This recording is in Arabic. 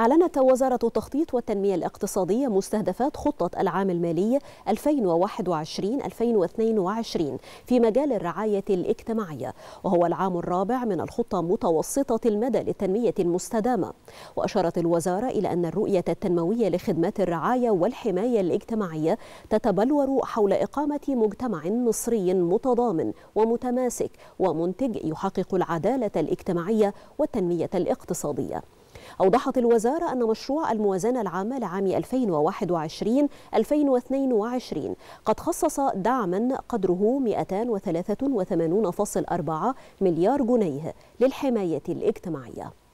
أعلنت وزارة التخطيط والتنمية الاقتصادية مستهدفات خطة العام المالي 2021-2022 في مجال الرعاية الاجتماعية وهو العام الرابع من الخطة متوسطة المدى للتنمية المستدامة وأشارت الوزارة إلى أن الرؤية التنموية لخدمات الرعاية والحماية الاجتماعية تتبلور حول إقامة مجتمع مصري متضامن ومتماسك ومنتج يحقق العدالة الاجتماعية والتنمية الاقتصادية أوضحت الوزارة أن مشروع الموازنة العامة لعام 2021-2022 قد خصص دعما قدره 283.4 مليار جنيه للحماية الاجتماعية